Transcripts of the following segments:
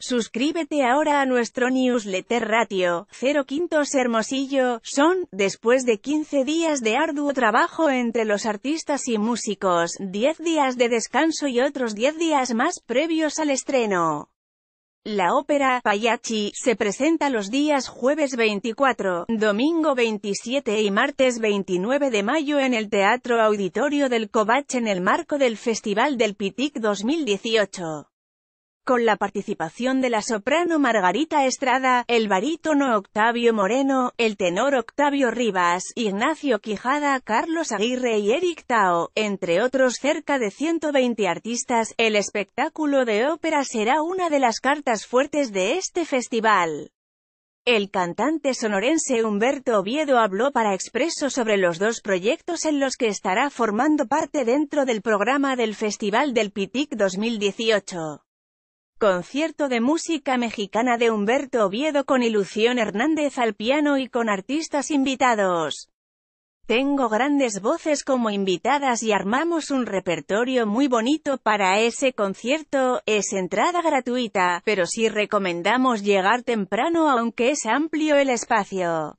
Suscríbete ahora a nuestro newsletter ratio, 0 quintos Hermosillo, son, después de 15 días de arduo trabajo entre los artistas y músicos, 10 días de descanso y otros 10 días más previos al estreno. La ópera Payachi se presenta los días jueves 24, domingo 27 y martes 29 de mayo en el Teatro Auditorio del Covach en el marco del Festival del Pitic 2018 con la participación de la soprano Margarita Estrada, el barítono Octavio Moreno, el tenor Octavio Rivas, Ignacio Quijada, Carlos Aguirre y Eric Tao, entre otros cerca de 120 artistas. El espectáculo de ópera será una de las cartas fuertes de este festival. El cantante sonorense Humberto Oviedo habló para Expreso sobre los dos proyectos en los que estará formando parte dentro del programa del Festival del Pitic 2018. Concierto de música mexicana de Humberto Oviedo con Ilusión Hernández al piano y con artistas invitados. Tengo grandes voces como invitadas y armamos un repertorio muy bonito para ese concierto, es entrada gratuita, pero sí recomendamos llegar temprano aunque es amplio el espacio.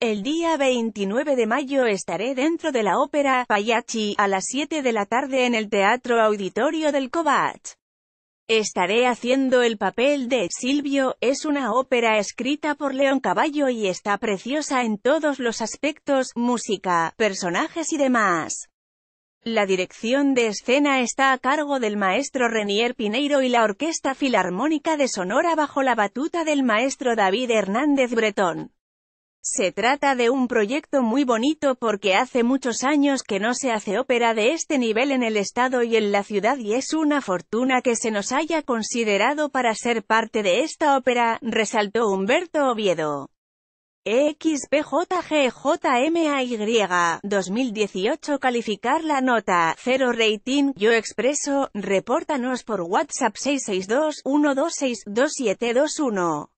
El día 29 de mayo estaré dentro de la ópera Payachi a las 7 de la tarde en el Teatro Auditorio del Cobat. Estaré haciendo el papel de Silvio, es una ópera escrita por León Caballo y está preciosa en todos los aspectos, música, personajes y demás. La dirección de escena está a cargo del maestro Renier Pineiro y la Orquesta Filarmónica de Sonora bajo la batuta del maestro David Hernández Bretón. Se trata de un proyecto muy bonito porque hace muchos años que no se hace ópera de este nivel en el estado y en la ciudad y es una fortuna que se nos haya considerado para ser parte de esta ópera, resaltó Humberto Oviedo. XPJGJMAY 2018 calificar la nota 0 rating yo expreso repórtanos por WhatsApp 662 126 2721